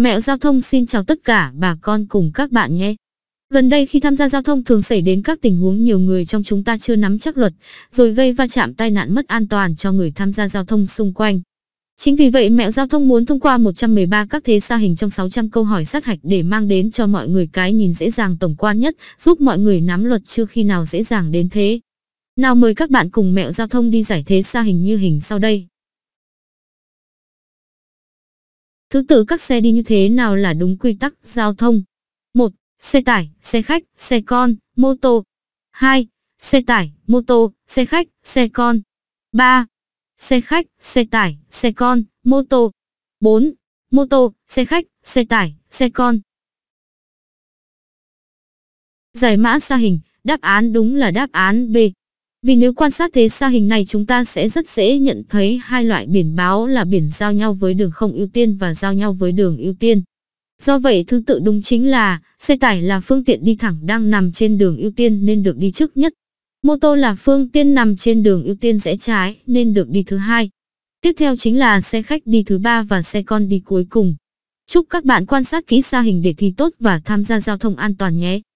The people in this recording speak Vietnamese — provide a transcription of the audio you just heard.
Mẹo giao thông xin chào tất cả bà con cùng các bạn nhé. Gần đây khi tham gia giao thông thường xảy đến các tình huống nhiều người trong chúng ta chưa nắm chắc luật, rồi gây va chạm tai nạn mất an toàn cho người tham gia giao thông xung quanh. Chính vì vậy mẹo giao thông muốn thông qua 113 các thế xa hình trong 600 câu hỏi sát hạch để mang đến cho mọi người cái nhìn dễ dàng tổng quan nhất, giúp mọi người nắm luật chưa khi nào dễ dàng đến thế. Nào mời các bạn cùng mẹo giao thông đi giải thế xa hình như hình sau đây. Thứ tự các xe đi như thế nào là đúng quy tắc giao thông? 1. Xe tải, xe khách, xe con, mô tô. 2. Xe tải, mô tô, xe khách, xe con. 3. Xe khách, xe tải, xe con, mô tô. 4. Mô tô, xe khách, xe tải, xe con. Giải mã xa hình, đáp án đúng là đáp án B. Vì nếu quan sát thế xa hình này chúng ta sẽ rất dễ nhận thấy hai loại biển báo là biển giao nhau với đường không ưu tiên và giao nhau với đường ưu tiên. Do vậy thứ tự đúng chính là xe tải là phương tiện đi thẳng đang nằm trên đường ưu tiên nên được đi trước nhất. Mô tô là phương tiện nằm trên đường ưu tiên rẽ trái nên được đi thứ hai. Tiếp theo chính là xe khách đi thứ ba và xe con đi cuối cùng. Chúc các bạn quan sát kỹ xa hình để thi tốt và tham gia giao thông an toàn nhé.